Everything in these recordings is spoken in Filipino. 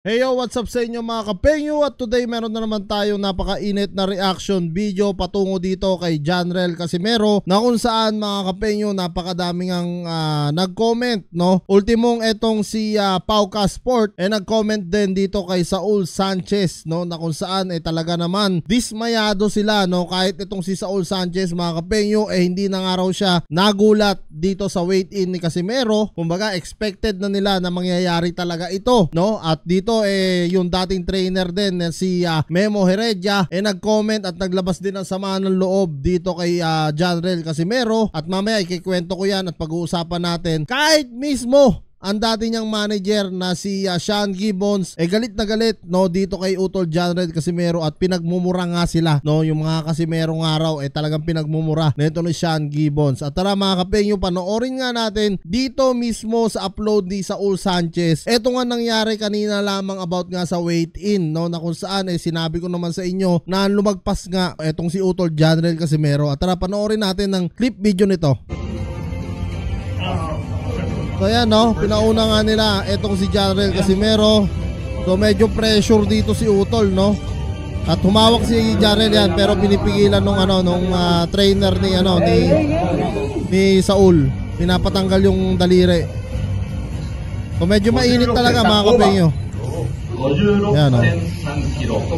Heyo, what's up sa inyo mga kapengyo at today meron na naman tayo napaka-init na reaction video patungo dito kay Janrel Casimero na kung saan mga kapengyo napakadami ang uh, ah, nag-comment no. Ultimong etong si uh, Pauka Sport eh nag-comment din dito kay Saul Sanchez no na kung saan eh talaga naman dismayado sila no kahit itong si Saul Sanchez mga kapengyo eh hindi na nga raw siya nagulat dito sa wait-in ni Casimero. Kumbaga expected na nila na mangyayari talaga ito no at dito ito eh yung dating trainer din eh, si uh, Memo Heredia eh nag-comment at naglabas din ng sama ng loob dito kay uh, John Casimero at mamaya ikikwento ko yan at pag-uusapan natin kahit mismo ang dati niyang manager na si uh, Sean Gibbons eh galit na galit no dito kay Utol Janred Casimero at pinagmumura nga sila no yung mga Casimero nga raw eh talagang pinagmumura nito ni Sean Gibbons at tara mga kapenyo panoorin nga natin dito mismo sa upload ni Saul Sanchez eto nga nangyari kanina lamang about nga sa wait in no na kung saan eh sinabi ko naman sa inyo na lumagpas nga etong si Utol Janred Casimero at tara panoorin natin ng clip video nito So yan no, pinauna nga nila itong si Jarrell Casimero. So medyo pressure dito si Utol no. At humawak si Jarrell yan pero pinipigilan nung ano nung uh, trainer ni ano ni ni Saul. Pinapatanggal yung daliri. So medyo mainit talaga mga kapenyo. Yan no ng Hiroto.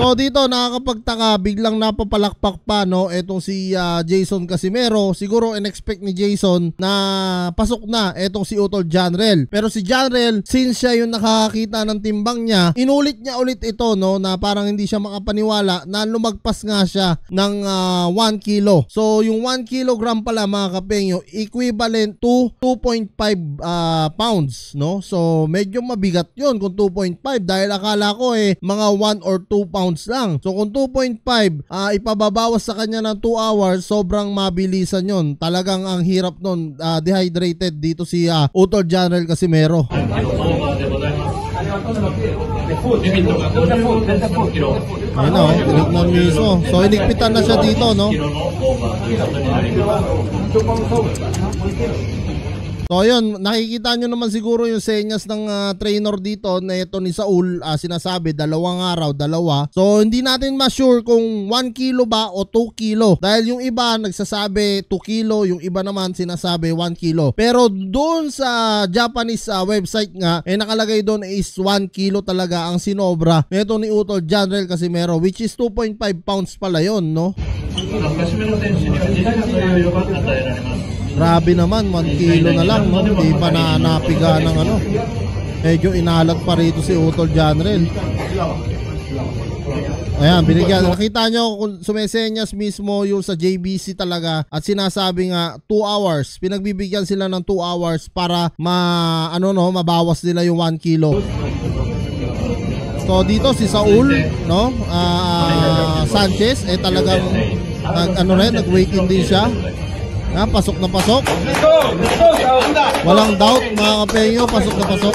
So dito nakakapagtaka biglang napapalakpak pa no etong si uh, Jason Casimero siguro inexpect ni Jason na pasok na etong si Utol Janrel pero si Janrel since siya yung nakakakita ng timbang niya inulit niya ulit ito no na parang hindi siya makapaniwala na lumagpas nga siya ng uh, ah, 1 kilo so yung 1 kilogram pala mga kapenyo equivalent to 2.5 uh, ah, pounds no so medyo mabigat yon kung 2.5 dahil akala ko eh mga 1 or 2 pounds lang. So kung 2.5 uh, ah, ipababawas sa kanya ng 2 hours, sobrang mabilisan yon. Talagang ang hirap nun. Uh, dehydrated dito si uh, ah, Utol General Casimero. Ayun o, oh, tinignan miso. So, inigpitan na siya dito, no? So ayun, nakikita nyo naman siguro yung senyas ng uh, trainer dito na ito ni Saul, uh, sinasabi dalawang araw, dalawa. So hindi natin ma-sure kung 1 kilo ba o 2 kilo. Dahil yung iba nagsasabi 2 kilo, yung iba naman sinasabi 1 kilo. Pero doon sa Japanese uh, website nga, eh nakalagay doon is 1 kilo talaga ang sinobra. Ito ni Utol General Casimero which is 2.5 pounds pala yon no? 私めの選手には自体がという4番が与えられます。Grabe naman, 1 kilo na lang. Hindi pa na ng ano. Medyo inalat pa rito si Utol Janrel. Ayan, binigyan. Nakita nyo kung sumesenyas mismo yung sa JBC talaga at sinasabi nga 2 hours. Pinagbibigyan sila ng 2 hours para ma, ano no, mabawas nila yung 1 kilo. So dito si Saul, no? Uh, Sanchez eh talagang nag, ano rin, nag-waiting din siya. Na, pasok na pasok. Walang doubt mga kapenyo, pasok na pasok.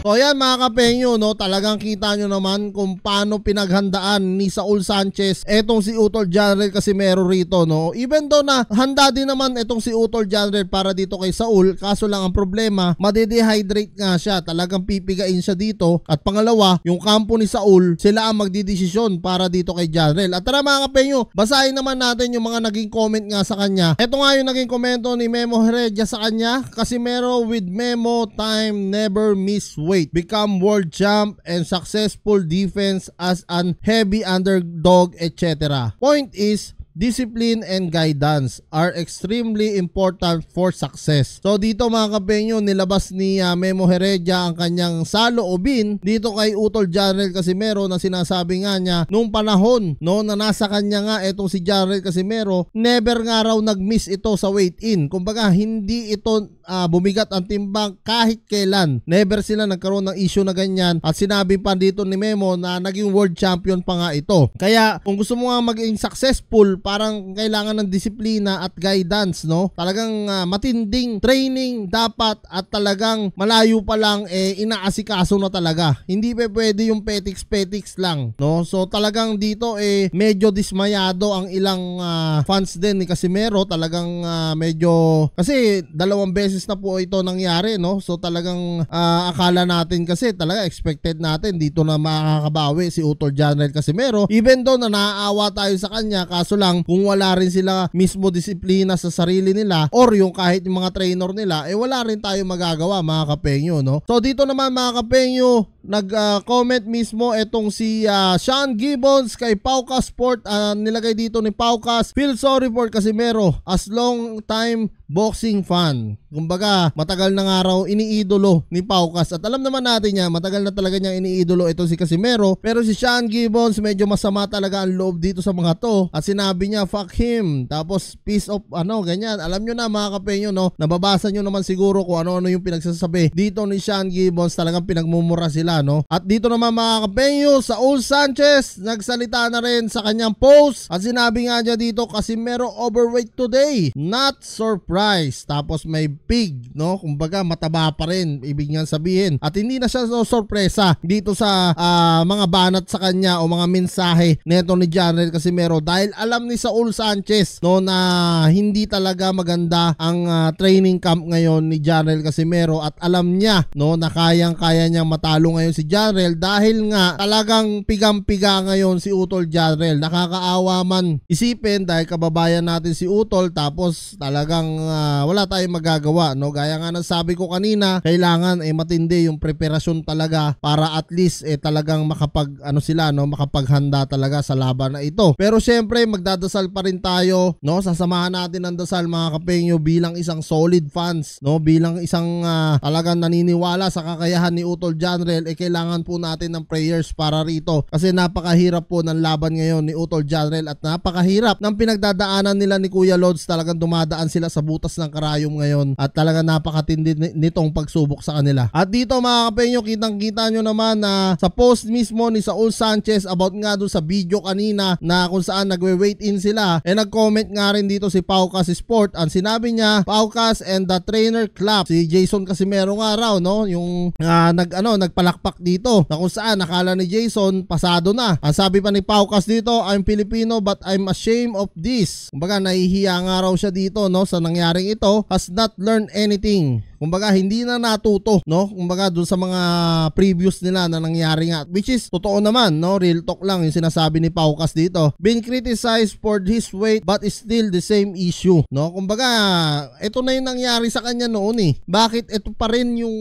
So ayan mga kapenyo, no, talagang kita nyo naman kung paano pinaghandaan ni Saul Sanchez etong si Utol General Casimero rito. No? Even though na handa din naman etong si Utol General para dito kay Saul, kaso lang ang problema, madedehydrate nga siya. Talagang pipigain siya dito. At pangalawa, yung kampo ni Saul, sila ang magdidesisyon para dito kay General. At tara mga kapenyo, basahin naman natin yung mga naging comment nga sa kanya. Ito nga yung naging komento ni Memo Heredia sa kanya, Casimero with Memo, time never miss weight, become world champ, and successful defense as an heavy underdog, etc. Point is, discipline and guidance are extremely important for success. So dito mga kapenyo, nilabas ni ah, Memo Heredia ang kanyang saloobin dito kay Utol Janel Casimero na sinasabi nga niya nung panahon no na nasa kanya nga etong si Janel Casimero, never nga raw nag-miss ito sa weight-in. Kumbaga hindi ito uh, bumigat ang timbang kahit kailan. Never sila nagkaroon ng issue na ganyan at sinabi pa dito ni Memo na naging world champion pa nga ito. Kaya kung gusto mo nga maging successful parang kailangan ng disiplina at guidance, no? Talagang uh, matinding training dapat at talagang malayo pa lang eh inaasikaso na talaga. Hindi pa pwede yung petiks-petiks lang, no? So talagang dito eh medyo dismayado ang ilang uh, fans din ni Casimero, talagang uh, medyo kasi dalawang beses na po ito nangyari, no? So talagang uh, akala natin kasi talaga expected natin dito na makakabawi si Utol General Casimero. Even though na naaawa tayo sa kanya, kaso lang lang kung wala rin sila mismo disiplina sa sarili nila or yung kahit yung mga trainer nila, eh wala rin tayo magagawa mga kapenyo, no? So dito naman mga kapenyo, nag-comment uh, mismo etong si uh, Sean Gibbons kay Pauka Sport. Uh, nilagay dito ni Paukas, feel sorry for Casimero as long time boxing fan. Kumbaga, matagal na nga raw iniidolo ni Paukas at alam naman natin niya, matagal na talaga niyang iniidolo ito si Casimero. Pero si Sean Gibbons, medyo masama talaga ang loob dito sa mga to. At sinabi niya, fuck him. Tapos, piece of ano, ganyan. Alam nyo na mga kapenyo, no? Nababasa nyo naman siguro kung ano-ano yung pinagsasabi. Dito ni Sean Gibbons, talagang pinagmumura sila, no? At dito naman mga kapenyo, Old Sanchez, nagsalita na rin sa kanyang post. At sinabi nga niya dito, Casimero overweight today. Not surprise. Tapos may big, no? Kumbaga mataba pa rin, ibig nga sabihin. At hindi na siya so sorpresa dito sa uh, mga banat sa kanya o mga mensahe nito ni Janel Casimero dahil alam ni Saul Sanchez no na hindi talaga maganda ang uh, training camp ngayon ni Janel Casimero at alam niya no na kayang-kaya niyang matalo ngayon si Janel dahil nga talagang pigam piga ngayon si Utol Janel. Nakakaawa man isipin dahil kababayan natin si Utol tapos talagang uh, wala tayong magagawa ginagawa. No? Gaya nga ng sabi ko kanina, kailangan eh, matindi yung preparasyon talaga para at least eh, talagang makapag ano sila no makapaghanda talaga sa laban na ito. Pero syempre magdadasal pa rin tayo no sasamahan natin ang dasal mga kapenyo bilang isang solid fans no bilang isang uh, talagang naniniwala sa kakayahan ni Utol Janrel eh kailangan po natin ng prayers para rito kasi napakahirap po ng laban ngayon ni Utol Janrel at napakahirap ng pinagdadaanan nila ni Kuya Lods talagang dumadaan sila sa butas ng karayom ngayon at talaga napakatindi nitong pagsubok sa kanila. At dito mga kapenyo, kitang-kita nyo naman na sa post mismo ni Saul Sanchez about nga doon sa video kanina na kung saan nagwe-wait in sila, eh nag-comment nga rin dito si Paukas Sport. Ang sinabi niya, Paukas and the trainer club. Si Jason Casimero nga raw, no? Yung uh, nag, ano, nagpalakpak dito na kung saan nakala ni Jason pasado na. Ang sabi pa ni Paukas dito, I'm Filipino but I'm ashamed of this. Kumbaga, nahihiya nga raw siya dito, no? Sa nangyaring ito, has not learned learn anything. Kumbaga, hindi na natuto, no? Kumbaga, dun sa mga previous nila na nangyari nga. Which is, totoo naman, no? Real talk lang yung sinasabi ni Paukas dito. Been criticized for his weight but is still the same issue, no? Kumbaga, ito na yung nangyari sa kanya noon eh. Bakit ito pa rin yung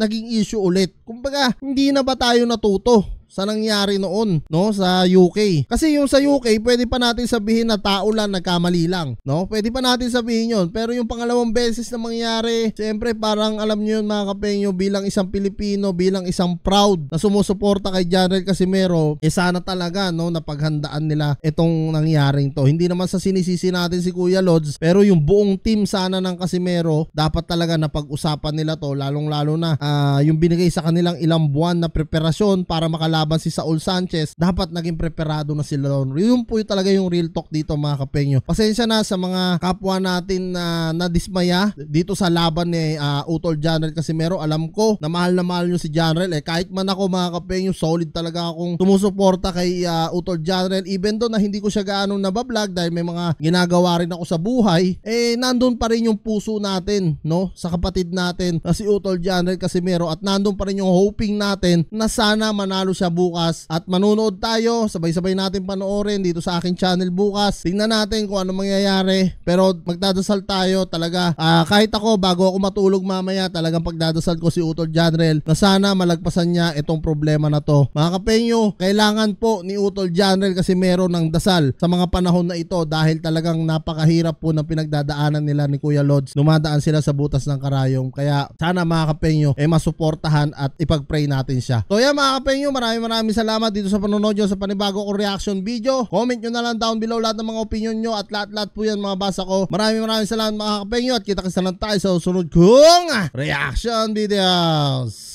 naging issue ulit? Kumbaga, hindi na ba tayo natuto? sa nangyari noon no sa UK. Kasi yung sa UK, pwede pa natin sabihin na tao lang nagkamali lang, no? Pwede pa natin sabihin 'yon. Pero yung pangalawang beses na mangyari, syempre parang alam niyo yun mga kapenyo bilang isang Pilipino, bilang isang proud na sumusuporta kay General Casimero, eh sana talaga no napaghandaan nila itong nangyaring to. Hindi naman sa sinisisi natin si Kuya Lods, pero yung buong team sana ng Casimero dapat talaga na pag usapan nila to lalong-lalo na uh, yung binigay sa kanilang ilang buwan na preparasyon para makalabas laban si Saul Sanchez, dapat naging preparado na si doon. Yun po yung talaga yung real talk dito mga kapenyo. Pasensya na sa mga kapwa natin na nadismaya dito sa laban ni uh, Utol General Casimero. Alam ko na mahal na mahal nyo si General. Eh, kahit man ako mga kapenyo, solid talaga akong sumusuporta kay uh, Utol General. Even though na hindi ko siya gaano nabablog dahil may mga ginagawa rin ako sa buhay, eh nandun pa rin yung puso natin, no? Sa kapatid natin na si Utol General Casimero at nandun pa rin yung hoping natin na sana manalo siya sa bukas at manunood tayo. Sabay-sabay natin panoorin dito sa akin channel bukas. Tingnan natin kung ano mangyayari. Pero magdadasal tayo talaga. Uh, kahit ako, bago ako matulog mamaya, talagang pagdadasal ko si Utol Janrel na sana malagpasan niya itong problema na to. Mga kapenyo, kailangan po ni Utol Janrel kasi meron ng dasal sa mga panahon na ito dahil talagang napakahirap po ng pinagdadaanan nila ni Kuya Lods. Numadaan sila sa butas ng karayom. Kaya sana mga kapenyo, eh masuportahan at ipagpray natin siya. So yan yeah, mga kapenyo, maraming maraming maraming salamat dito sa panonood nyo sa panibago ko reaction video. Comment nyo na lang down below lahat ng mga opinion nyo at lahat-lahat po yan mga basa ko. Maraming maraming salamat mga kapengyo at kita kasi lang tayo sa susunod kong reaction videos.